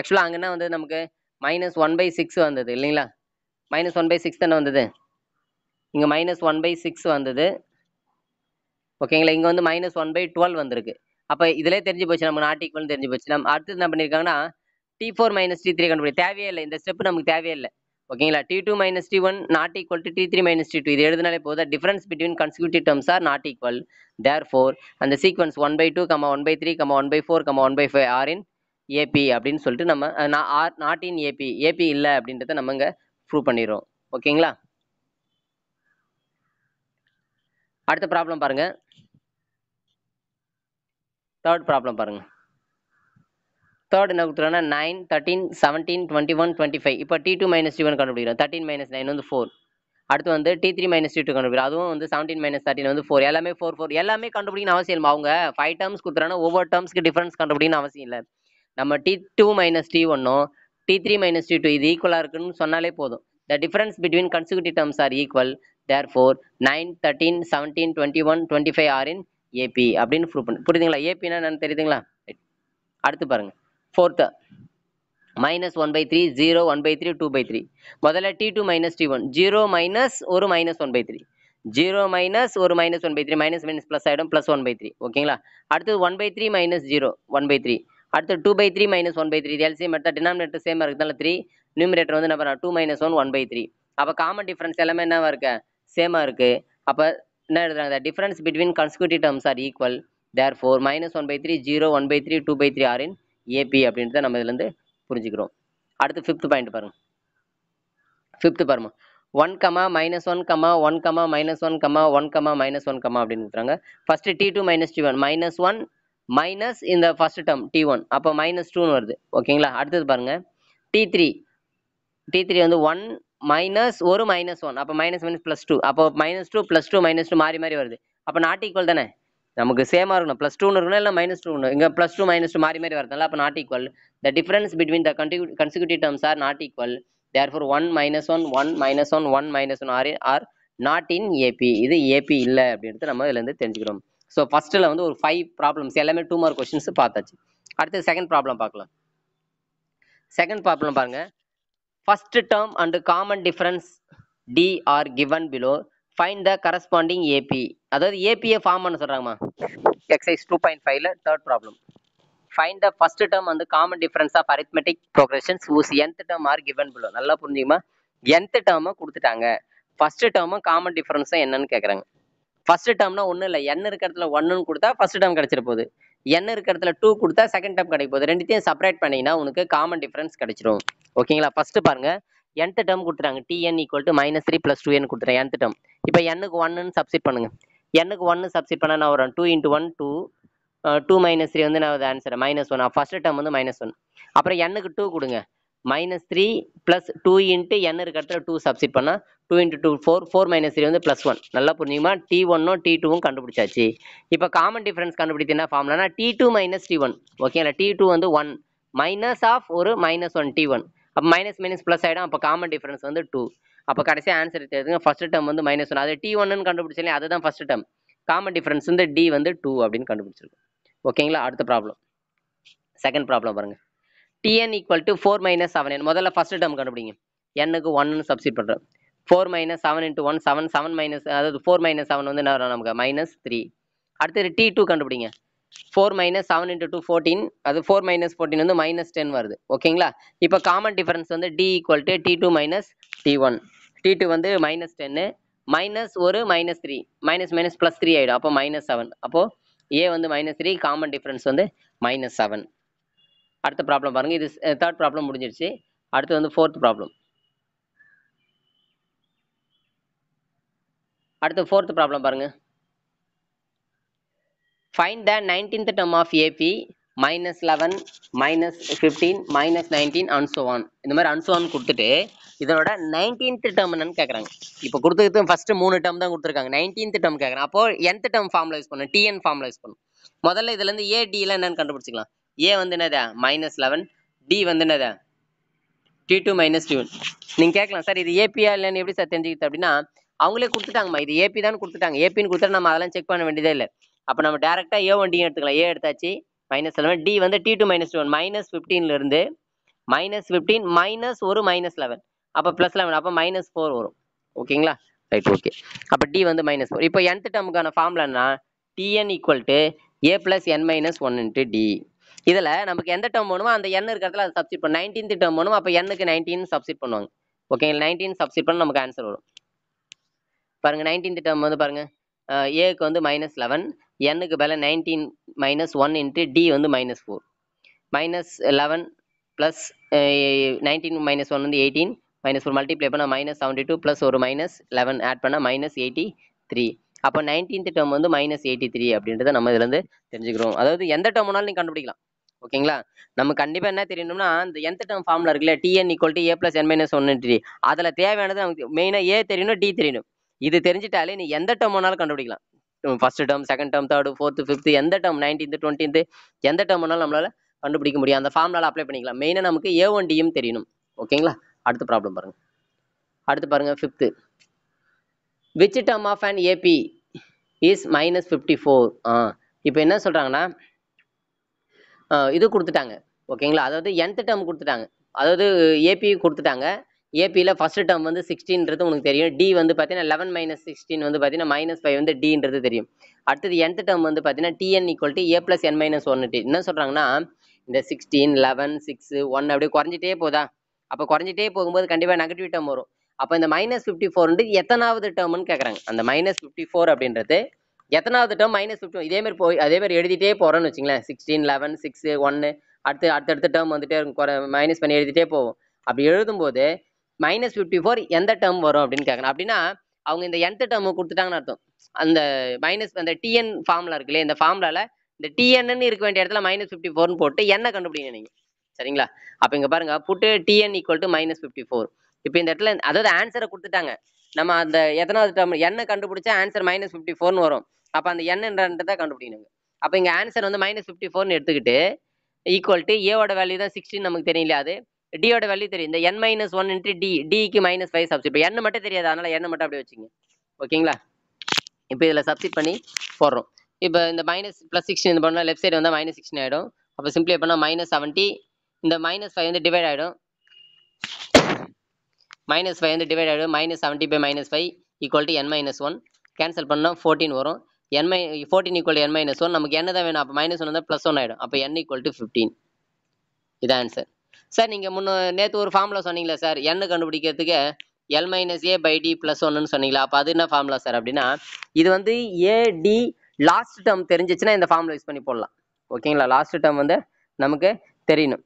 ஆக்சுவலாக என்ன வந்து நமக்கு மைனஸ் ஒன் பை சிக்ஸ் வந்தது இல்லைங்களா மைனஸ் ஒன் பை சிக்ஸ் தானே வந்தது இங்கே மைனஸ் ஒன் பை சிக்ஸ் வந்தது ஓகேங்களா இங்கே வந்து மைனஸ் ஒன் பை டுவெல் வந்திருக்கு அப்போ இதிலே தெரிஞ்சு போச்சு நமக்கு நாட் ஈக்குவல் தெரிஞ்சு போச்சு நம்ம அடுத்து என்ன பண்ணியிருக்காங்கன்னா d four minus d three கண்டுபிடி தேவையே இல்லை இந்த ஸ்டெப் நமக்கு தேவையில்லை ஓகேங்களா d two minus D one not equal to d three minus d two இது எழுதினாலே போதும் difference between consecutive terms are not equal therefore அந்த sequence one by two comma one by three comma one by four comma one by five are in AP அப்படின்னு சொல்லிட்டு நம்ம are not in AP AB இல்லை அப்படின்றத நம்ம இங்கே prove பண்ணிடுறோம் ஓகேங்களா அடுத்த ப்ராப்ளம் பாருங்க தேர்ட் ப்ராப்ளம் பாருங்க தேர்ட் என்ன கொடுத்துருக்காங்கன்னா nine thirteen seventeen twenty one twenty five இப்போ d two minus D one கண்டுபிடிக்கிறோம் தேர்ட்டின் மைனஸ் நைன் வந்து ஃபோர் அடுத்து வந்து d three minus d two கண்டுபிடிக்கும் அதுவும் வந்து செவன்டீன் மைனஸ் தேர்ட்டின் வந்து ஃபோர் எல்லாமே ஃபோர் ஃபோர் எல்லாமே கண்டுபிடிக்கணும் அவசியம் இல்லை அவங்க ஃபைவ் டேர்ம்ஸ் கொடுத்துறாங்கன்னா ஒவ்வொரு டேர்ம்ஸ்க்கு டிஃபரன்ஸ் கண்டுபிடிக்கணும் அவசியம் இல்லை நம்ம டி டூ மைனஸ் டி ஒன்னும் d three minus d two இது ஈக்குவலாக இருக்குன்னு சொன்னாலே போதும் the difference between consecutive terms are equal therefore nine thirteen seventeen twenty one twenty five are in AP அப்படின்னு ப்ரூவ் பண்ணு புரியுதுங்களா ஏபின்னா நான் தெரியுதுங்களா அடுத்து பாருங்கள் fourth minus one by three zero one by three two by three முதல்ல d two minus D one zero minus ஒரு minus one by three zero minus ஒரு minus one by three minus minus plus ஆகிடும் plus one by three ஓகேங்களா அடுத்து one by three minus zero one by three அடுத்து two by three minus one by three இது LCM எடுத்தால் denominator சேமாக இருக்குதுனால three numerator வந்து என்ன two minus one one by three அப்போ காமன் டிஃப்ரென்ஸ் எல்லாமே என்னவா இருக்குது சேமாக இருக்குது அப்போ என்ன எழுதுறாங்க difference between consecutive terms are equal therefore minus one by three zero one by three two by three are in AP அப்படின்றத நம்ம இதுலேருந்து புரிஞ்சுக்கிறோம் அடுத்து ஃபிஃப்த் பாயிண்ட் பாருங்க ஃபிஃப்த்து பாருமா one comma minus one comma one comma minus one comma one comma minus one comma அப்படின்னு கொடுத்துறாங்க first d two minus D one minus one minus இந்த ஃபஸ்ட் டேர்ம் டி ஒன் அப்போ minus டூன்னு வருது ஓகேங்களா அடுத்தது பாருங்கள் டி த்ரீ டி த்ரீ வந்து ஒன் மைனஸ் ஒரு மைனஸ் ஒன் அப்போ மைனஸ் மைனஸ் ப்ளஸ் டூ அப்போ minus two plus two minus two மாறி மாறி வருது அப்போ நாட் ஈக்குவல் தானே நமக்கு சேமாக இருக்கணும் ப்ளஸ் டூன்னு இருக்கணும் இல்லை மைனஸ் டூ ஒன்று இங்கே ப்ளஸ் டூ மைனஸ் டூ மாறி மாறி வரதுனால அப்போ not equal the difference between the கண்டி consecutive terms are not equal therefore one minus one one minus one one minus one are are not in AP இது AP இல்லை அப்படின்றது நம்ம இதுலேருந்து தெரிஞ்சுக்கிறோம் ஸோ ஃபஸ்ட்டில் வந்து ஒரு ஃபைவ் ப்ராப்ளம்ஸ் எல்லாமே டூ மார்க் கொஷின்ஸ் பார்த்தாச்சு அடுத்து செகண்ட் ப்ராப்ளம் பார்க்கலாம் செகண்ட் ப்ராப்ளம் பாருங்கள் first term and common difference d are given below find the corresponding AB அதாவது ஏபிஏ ஃபார்ம் பண்ண சொல்கிறாங்கம்மா எக்ஸைஸ் டூ பாயிண்ட் ஃபைவ்ல third problem find the first term வந்து common difference of arithmetic progressions whose nth term are given below நல்லா புரிஞ்சுக்குமா nth டேர்மை கொடுத்துட்டாங்க ஃபர்ஸ்ட் டேர்மும் காமன் டிஃபரன்ஸும் என்னன்னு கேட்குறாங்க ஃபர்ஸ்ட் டேர்ம்னா ஒன்றும் இல்லை என் இருக்கிற இடத்துல ஒன்றுன்னு கொடுத்தா ஃபர்ஸ்ட் டேர்ம் கிடச்சிட போகுது என் இருக்க இடத்துல டூ கொடுத்தா செகண்ட் டேர்ம் கிடைக்க போகுது ரெண்டுத்தையும் செப்பரேட் பண்ணிங்கன்னா உனக்கு காமன் டிஃப்ரென்ஸ் கிடைச்சிரும் ஓகேங்களா ஃபஸ்ட்டு பாருங்கள் என்த் டேர்ம் கொடுத்துறாங்க t n equal to minus three plus two n கொடுத்துறேன் என்த் டேம் இப்போ என்னுக்கு ஒன்னுன்னு சப்சிட் பண்ணுங்க என்னுக்கு ஒன்னு சப்சிட் பண்ணால் நான் வரும் two into one two two minus three வந்து நான் answer minus one first term வந்து மைனஸ் ஒன் அப்புறம் என்னுக்கு டூ கொடுங்க minus three plus two into n இருக்க டூ சப்ஸ்டிட் பண்ணால் two into two four four minus three வந்து ப்ளஸ் ஒன் நல்லா புரிஞ்சுக்குமா டி ஒன்னும் டி டூவும் கண்டுபிடிச்சாச்சு இப்போ காமன் டிஃப்ரென்ஸ் என்ன ஃபார்ம்லனா D two minus D one ஓகேங்களா டி டூ வந்து ஒன் மைனஸ் ஆஃப் ஒரு மைனஸ் ஒன் டி ஒன் அப்போ மைனஸ் மைனஸ் ப்ளஸ் ஆகிடும் அப்போ காமன் டிஃப்ரென்ஸ் வந்து டூ அப்போ கடைசியாக ஆன்சர் தெரியுதுங்க ஃபஸ்ட் டேர்ம் வந்து மைனஸ் ஒன் அது டி ஒன்னு கண்டுபிடிச்சாலே அதுதான் ஃபஸ்ட் டேர்ம் காமன் டிஃப்ரென்ஸ் வந்து டி வந்து டூ அப்படின்னு கண்டுபிடிச்சிருக்கோம் ஓகேங்களா அடுத்த ப்ராப்ளம் செகண்ட் ப்ராப்ளம் பாருங்கள் t n equal to four minus seven n முதல்ல ஃபஸ்ட்டு டேர்ம் கண்டுபிடிங்க என்னுக்கு ஒன்னு சப்ஸ்டிட் பண்ணுறேன் four minus seven into one seven seven minus அதாவது ஃபோர் மைனஸ் செவன் வந்து என்ன வரும் நமக்கு மைனஸ் த்ரீ அடுத்தது டி டூ கண்டுபிடிங்க four minus seven into two fourteen அது ஃபோர் மைனஸ் ஃபோர்டீன் வந்து மைனஸ் டென் வருது ஓகேங்களா இப்போ காமன் டிஃபரன்ஸ் வந்து d equal to d two minus D one d two வந்து மைனஸ் டென்னு மைனஸ் ஒரு minus three minus minus plus three ஆகிடும் அப்போ மைனஸ் செவன் அப்போது ஏ வந்து மைனஸ் த்ரீ காமன் டிஃப்ரென்ஸ் வந்து மைனஸ் செவன் அடுத்த ப்ராப்ளம் பாருங்கள் இது தேர்ட் ப்ராப்ளம் முடிஞ்சிருச்சு அடுத்து வந்து ஃபோர்த் ப்ராப்ளம் அடுத்து ஃபோர்த் ப்ராப்ளம் பாருங்கள் find the nineteenth term of AP minus eleven minus fifteen minus nineteen and so on இந்த மாதிரி அன்சோவான் கொடுத்துட்டு இதனோட நைன்டீன்த் டேர்ம் என்னன்னு கேட்குறாங்க இப்போ கொடுத்துக்கிறது ஃபஸ்ட்டு மூணு டேர்ம் தான் கொடுத்துருக்காங்க நைன்டீன்த் டேர்ம் கேட்குறேன் அப்போ எந்த டேர்ம் ஃபார்ம்ல யூஸ் பண்ணும் டிஎன் ஃபார்ம்ல யூஸ் பண்ணும் முதல்ல இதுலேருந்து ஏடியில் என்னென்னு கண்டுபிடிச்சிக்கலாம் ஏ வந்து என்னது மைனஸ் லெவன் டி வந்து என்னது டி டூ மைனஸ் ஒன் நீங்கள் கேட்கலாம் சார் இது ஏபியா இல்லைன்னு எப்படி சார் தெரிஞ்சுக்கிட்டு அப்படின்னா அவங்களே கொடுத்துட்டாங்கம்மா இது ஏபி தான் கொடுத்துட்டாங்க ஏபின்னு கொடுத்தா நம்ம அதெல்லாம் செக் பண்ண வேண்டியதே இல்லை அப்போ நம்ம டேரெக்டாக ஏ ஒன் எடுத்துக்கலாம் ஏ எடுத்தாச்சு மைனஸ் லெவன் டி வந்து d two minus one minus ஃபிஃப்டீன்லேருந்து மைனஸ் ஃபிஃப்டீன் மைனஸ் ஒரு மைனஸ் லெவன் அப்போ ப்ளஸ் லெவன் அப்போ மைனஸ் ஃபோர் வரும் ஓகேங்களா ரைட் ஓகே அப்போ டி வந்து மைனஸ் ஃபோர் இப்போ என்த் டேர்முக்கான ஃபார்ம்லன்னா t n equal to A plus N minus one into d இதுல நமக்கு எந்த டேர்ம் போகணுமோ அந்த எண் இருக்கிறதுல அது சப்ஸ்டிட் பண்ணும் நைன்டீன்த் டேர்ம் போகணும் அப்போ எண்ணுக்கு நைன்டீன் சப்ஸ்டிட் பண்ணுவாங்க ஓகே நைன்டீன் சப்ஸ்டிட் பண்ண நமக்கு ஆன்சர் வரும் பாருங்க நைன்டீன்த் டேர்ம் வந்து பாருங்க ஏக்கு வந்து மைனஸ் லெவன் எண்ணுக்கு பதில் nineteen minus one into d வந்து minus four minus eleven plus nineteen minus one வந்து எயிட்டீன் மைனஸ் ஃபோர் மல்டிப்ளை பண்ணால் மைனஸ் செவன்டி டூ ப்ளஸ் ஒரு மைனஸ் லெவன் ஆட் பண்ணால் மைனஸ் எயிட்டி த்ரீ அப்போ நைன்டீன்த் டேர்ம் வந்து minus eighty three அப்படின்றத நம்ம இதுலேருந்து தெரிஞ்சுக்கிறோம் அதாவது எந்த டேர்ம்னாலும் நீங்கள் கண்டுபிடிக்கலாம் ஓகேங்களா நம்ம கண்டிப்பாக என்ன தெரியணும்னா இந்த எந்த டேர்ம் ஃபார்ம்ல இருக்குல்ல t n equal to A plus N minus ஒன்று டி அதில் தேவையானது நமக்கு மெயினாக ஏ தெரியணும் டி தெரியணும் இது தெரிஞ்சிட்டாலே நீ எந்த டேர்ம் வேணாலும் கண்டுபிடிக்கலாம் first term second term third fourth fifth எந்த டேர்ம் நைன்டீன்த்து டுவெண்ட்டீன்த்து எந்த டேர்ம் வேணாலும் நம்மளால கண்டுபிடிக்க முடியும் அந்த ஃபார்ம்லால் அப்ளை பண்ணிக்கலாம் மெயினாக நமக்கு ஏ ஒன் டியும் தெரியணும் ஓகேங்களா அடுத்த ப்ராப்ளம் பாருங்கள் அடுத்து பாருங்கள் fifth which term of and AP is minus fifty four ஆ இப்போ என்ன சொல்கிறாங்கன்னா இது கொடுத்துட்டாங்க ஓகேங்களா அதாவது என்த் டேர்ம் கொடுத்துட்டாங்க அதாவது ஏபி கொடுத்துட்டாங்க ஏபியில் ஃபஸ்ட்டு டேர்ம் வந்து சிக்ஸ்டீன்றது உங்களுக்கு தெரியும் டி வந்து பார்த்தீங்கன்னா லெவன் மைனஸ் சிக்ஸ்டீன் வந்து பார்த்தீங்கன்னா மைனஸ் ஃபைவ் வந்து டின்றது தெரியும் அடுத்தது என்த் டேர்ம் வந்து பார்த்தீங்கன்னா t n equal to a plus N minus one என்ன சொல்கிறாங்கன்னா இந்த சிக்ஸ்டீன் லெவன் சிக்ஸ் ஒன் அப்படியே குறைஞ்சிட்டே போதா அப்போ குறைஞ்சிட்டே போகும்போது கண்டிப்பாக நெகட்டிவ் டேர்ம் வரும் அப்போ இந்த மைனஸ் ஃபிஃப்டி ஃபோர்ன்றது எத்தனாவது டேர்ம்னு கேட்குறாங்க அந்த மைனஸ் ஃபிஃப்டி ஃபோர் அப்படின்றது எத்தனாவது டேர்ம் மைனஸ் ஃபிஃப்டி இதே மாதிரி போய் அதே மாதிரி எழுதிட்டே போகிறோன்னு வச்சுங்களேன் சிக்ஸ்டீன் லெவன் சிக்ஸ் ஒன்று அடுத்து அடுத்தடுத்த டேர்ம் வந்துட்டே இருக்கும் குறை மைனஸ் பண்ணி எழுதிட்டே போவோம் அப்படி எழுதும்போது மைனஸ் ஃபிஃப்டி ஃபோர் எந்த டேர்ம் வரும் அப்படின்னு கேட்கணும் அப்படின்னா அவங்க இந்த எந்த டேர்ம் கொடுத்துட்டாங்கன்னு அர்த்தம் அந்த மைனஸ் அந்த டிஎன் ஃபார்முலா இருக்குல்லையே இந்த ஃபார்ம்லால இந்த டிஎன்னு இருக்க வேண்டிய இடத்துல மைனஸ் ஃபிஃப்டி ஃபோர்னு போட்டு என்ன கண்டுபிடிங்க நீங்கள் சரிங்களா அப்போ இங்கே பாருங்க put t n equal to minus fifty four இப்போ இந்த இடத்துல அதாவது ஆன்சரை கொடுத்துட்டாங்க நம்ம அந்த எத்தனாவது டேர்ம் என்ன கண்டுபிடிச்சா ஆன்சர் மைனஸ் ஃபிஃப்டி ஃபோர்னு வரும் அப்போ அந்த என்னன்றதை கண்டுபிடிக்கணுங்க அப்போ இங்க ஆன்சர் வந்து மைனஸ் பிப்டி ஃபோர்னு எடுத்துக்கிட்டு ஈக்குவல் டு ஏவோட வேல்யூ தான் சிக்ஸ்டின் நமக்கு தெரியல அது டியோட வேல்யூ தெரியும் இந்த n minus one into d டிக்கு மைனஸ் ஃபைவ் சப்ஸ்டிட் இப்போ என்ன மட்டும் தெரியாது அதனால் என்ன மட்டும் அப்படியே வச்சுங்க ஓகேங்களா இப்போ இதில் சப்ஸ்டிட் பண்ணி போடுறோம் இப்போ இந்த மைனஸ் ப்ளஸ் சிக்ஸ்டின் இந்த பண்ணால் லெஃப்ட் சைடு வந்தால் மைனஸ் சிக்ஸ்டின் ஆகிடும் அப்போ சிம்பிளி பண்ணால் மைனஸ் செவன்ட்டி இந்த மைனஸ் ஃபைவ் வந்து டிவைட் ஆகிடும் மைனஸ் ஃபைவ் வந்து டிவைட் ஆகிடும் minus seventy by minus five equal to n minus one cancel பண்ணால் ஃபோர்டீன் வரும் n my fourteen equal n minus one நமக்கு என்ன தான் வேணும் அப்போ மைனஸ் ஒன் வந்து ப்ளஸ் ஒன் ஆகிடும் அப்போ என் ஈக்குவல் டு ஃபிஃப்டீன் இதான் ஆன்சர் சார் நீங்கள் முன்ன நேற்று ஒரு ஃபார்முலா சொன்னீங்களா சார் எண்ணு கண்டுபிடிக்கிறதுக்கு l minus A by D plus ஒன்னு சொன்னீங்களா அப்போ அது என்ன ஃபார்முலா சார் அப்படின்னா இது வந்து ஏடி லாஸ்ட் டேர்ம் தெரிஞ்சிச்சுன்னா இந்த ஃபார்முலா யூஸ் பண்ணி போடலாம் ஓகேங்களா லாஸ்ட் டேர்ம் வந்து நமக்கு தெரியணும்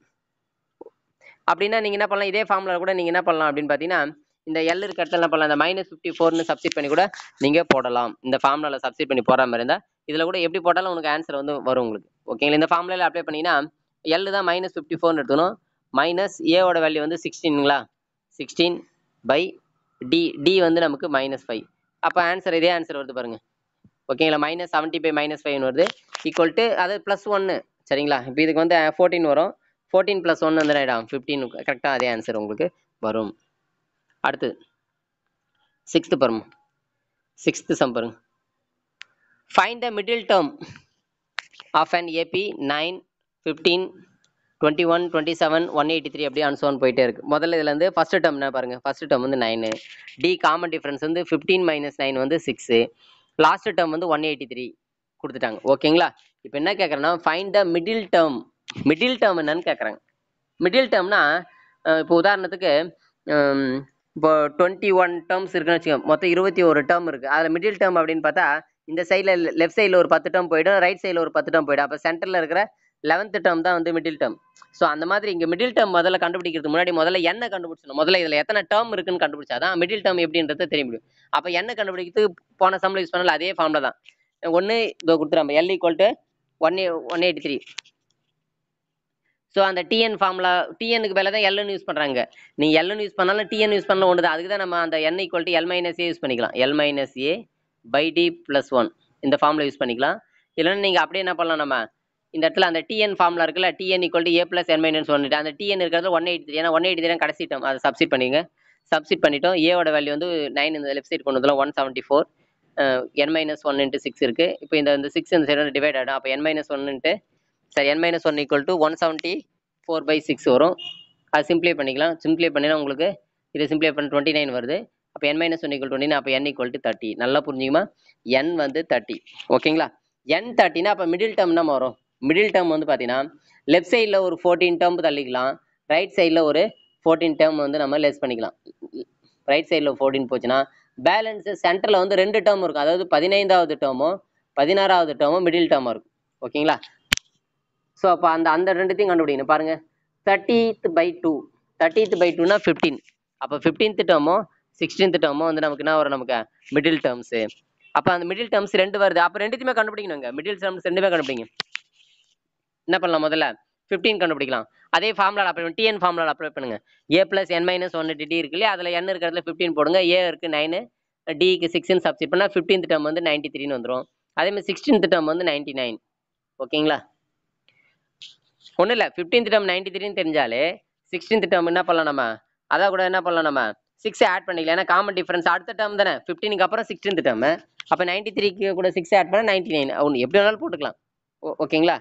அப்படின்னா நீங்கள் என்ன பண்ணலாம் இதே ஃபார்முலா கூட நீங்கள் என்ன பண்ணலாம் அப்படின்னு பார்த்தீங்கன்னா இந்த எல் இருக்க இடத்துல என்ன பண்ணலாம் இந்த மைனஸ் ஃபிஃப்டி ஃபோர்னு சப்ஸ்டிட் பண்ணி கூட நீங்கள் போடலாம் இந்த ஃபார்முலாவில் சப்ஸ்டிட் பண்ணி போகிற மாதிரி இருந்தால் இதில் கூட எப்படி போட்டாலும் உனக்கு ஆன்சர் வந்து வரும் உங்களுக்கு ஓகேங்களா இந்த ஃபார்முலாவில் அப்ளை பண்ணிங்கன்னா எல் தான் மைனஸ் ஃபிஃப்டி ஃபோர்னு எடுத்துக்கணும் மைனஸ் ஏவோட வேல்யூ வந்து சிக்ஸ்டீனுங்களா சிக்ஸ்டீன் பை டி டி வந்து நமக்கு மைனஸ் ஃபைவ் அப்போ ஆன்சர் இதே ஆன்சர் வருது பாருங்கள் ஓகேங்களா மைனஸ் செவன்ட்டி பை மைனஸ் ஃபைவ்னு வருது ஈக்குவல் டு அது ப்ளஸ் ஒன்று சரிங்களா இப்போ இதுக்கு வந்து ஃபோர்டீன் வரும் ஃபோர்டீன் ப்ளஸ் ஒன்று வந்து ஆகிடும் ஃபிஃப்டீன் கரெக்டாக அதே ஆன்சர் உங்களுக்கு வரும் அடுத்து சிக்ஸ்த்து பாருங்க சிக்ஸ்த்து சம் பாருங்க find the middle term of and AP nine fifteen twenty one twenty seven one eighty three அப்படியே அன்சோன் போயிட்டே இருக்குது முதல்ல இதில் வந்து ஃபஸ்ட்டு டேர்ம் என்ன பாருங்கள் ஃபஸ்ட்டு டேர்ம் வந்து நைனு டி காமன் டிஃப்ரென்ஸ் வந்து ஃபிஃப்டீன் மைனஸ் நைன் வந்து சிக்ஸு லாஸ்ட் டேர்ம் வந்து ஒன் எயிட்டி த்ரீ கொடுத்துட்டாங்க ஓகேங்களா இப்போ என்ன கேட்குறேன்னா find the middle term middle term என்னன்னு கேட்குறாங்க மிடில் டேர்ம்னா இப்போ உதாரணத்துக்கு இப்போ டுவெண்ட்டி ஒன் டேர்ம்ஸ் இருக்குன்னு வச்சுக்கோங்க மொத்தம் இருபத்தி ஒரு டேர்ம் இருக்குது அதில் மிடில் டேர்ம் அப்படின்னு பார்த்தா இந்த சைடில் லெஃப்ட் சைடில் ஒரு பத்து டேர்ம் போயிடும் ரைட் சைடில் ஒரு பத்து டேர்ம் போயிடும் அப்போ சென்டரில் இருக்கிற லெவன்த் டேர்ம் தான் வந்து மிடில் டேர்ம் ஸோ அந்த மாதிரி இங்கே மிடில் டேர்ம் முதல்ல கண்டுபிடிக்கிறதுக்கு முன்னாடி முதல்ல என்ன கண்டுபிடிச்சணும் முதல்ல இதில் எத்தனை டேர்ம் இருக்குன்னு கண்டுபிடிச்சாதான் மிடில் டேர்ம் எப்படின்றது தெரிய முடியும் அப்போ என்ன கண்டுபிடிக்கிறது போன சம்பளம் யூஸ் பண்ணல அதே ஃபார்மில் தான் ஒன்று இதை கொடுத்துருவாங்க l equal to one one eighty three so அந்த டிஎன் ஃபார்முலா டிஎனுக்கு மேலே தான் எல்என் யூஸ் பண்ணுறாங்க நீ எல்என் யூஸ் பண்ணாலும் டிஎன் யூஸ் பண்ணலாம் ஒன்று அதுக்கு தான் நம்ம அந்த n equal to l minus a use பண்ணிக்கலாம் l minus A by D plus one இந்த ஃபார்முலா யூஸ் பண்ணிக்கலாம் இல்லைன்னா நீங்கள் அப்படியே என்ன பண்ணலாம் நம்ம இந்த இடத்துல அந்த டிஎன் ஃபார்முலா இருக்குல்ல t n equal to A plus N minus one அந்த டிஎன் இருக்கிறது ஒன் எயிட்டி த்ரீ ஏன்னா ஒன் எயிட் த்ரீ கடைசி அதை சப்சிட் பண்ணிங்க சப்சிட் பண்ணிட்டோம் ஏவோட வேல்யூ வந்து நைன் இந்த லெஃப்ட் சைடு கொண்டு one seventy four n minus one into six இருக்குது இப்போ இந்த சிக்ஸ் இந்த சைடு டிவைட் ஆகிடும் அப்போ என் மைனஸ் ஒன் சரி n minus one equal to one seventy four by six வரும் அது சிம்ப்ளை பண்ணிக்கலாம் சிம்ப்ளை பண்ணினா உங்களுக்கு இது சிம்ப்ளை பண்ண டுவெண்ட்டி நைன் வருது அப்போ n minus one equal twenty அப்போ என் ஈக்குவல் டு தேர்ட்டி நல்லா புரிஞ்சுக்குமா என் வந்து தேர்ட்டி ஓகேங்களா என் தேர்ட்டின்னா அப்போ மிடில் டேம் தான் வரும் மிடில் டேர்ம் வந்து பார்த்தீங்கன்னா லெஃப்ட் சைடில் ஒரு ஃபோர்டீன் டேர்ம் தள்ளிக்கலாம் ரைட் சைடில் ஒரு ஃபோர்டீன் டேர்ம் வந்து நம்ம லெஸ் பண்ணிக்கலாம் ரைட் சைடில் ஃபோர்டீன் போச்சுன்னா பேலன்ஸு சென்டரில் வந்து ரெண்டு டேர்ம் இருக்கும் அதாவது பதினைந்தாவது டேர்மும் பதினாறாவது டேர்மும் மிடில் டேர்மாக இருக்கும் ஓகேங்களா ஸோ அப்போ அந்த அந்த ரெண்டுத்தையும் கண்டுபிடிக்கணும் பாருங்கள் thirtieth by two thirtieth by டூனா ஃபிஃப்டீன் அப்போ ஃபிஃப்டீன்த் டேர்மோ சிக்ஸ்டீன்த் டேர்மோ வந்து நமக்கு என்ன வரும் நமக்கு மிடில் டேர்ம்ஸு அப்போ அந்த மிடில் டேர்ம்ஸ் ரெண்டு வருது அப்போ ரெண்டுத்தையுமே கண்டுபிடிக்கணுங்க மிடில் டேர்ம்ஸ் ரெண்டுமே கண்டுபிடிங்க என்ன பண்ணலாம் முதல்ல ஃபிஃப்டீன் கண்டுபிடிக்கலாம் அதே formula apply t n formula apply பண்ணுங்க a plus n minus one d d இருக்கு இல்லையா அதில் என் இருக்கிறதுல ஃபிஃப்டீன் போடுங்க ஏ இருக்கு நைனு டிக்கு சிக்ஸ்னு சப்ஸ்டிட் பண்ணால் ஃபிஃப்டீன்த் டேர்ம் வந்து நைன்டி த்ரீன்னு வந்துடும் அதே மாதிரி சிக்ஸ்டீன்த் டேர்ம் வந்து நைன்டி நைன் ஓகேங்களா ஒன்றும் இல்லை ஃபிஃப்டீன்த் டேர்ம் நைன்டி த்ரீன்னு தெரிஞ்சாலே சிக்ஸ்டீன்த் டேர்ம் என்ன பண்ணலாம் நம்ம அதான் கூட என்ன பண்ணலாம் நம்ம சிக்ஸ் ஆட் பண்ணிக்கலாம் ஏன்னா காமன் டிஃபரன்ஸ் அடுத்த டேர்ம் தானே ஃபிஃப்டீனுக்கு அப்புறம் சிக்ஸ்டீன்த் டேர்ம் அப்போ நைன்டி த்ரீக்கு கூட சிக்ஸ் ஆட் பண்ணால் நைன்டி நைன் ஒன்று எப்படி வேணாலும் போட்டுக்கலாம் ஓகேங்களா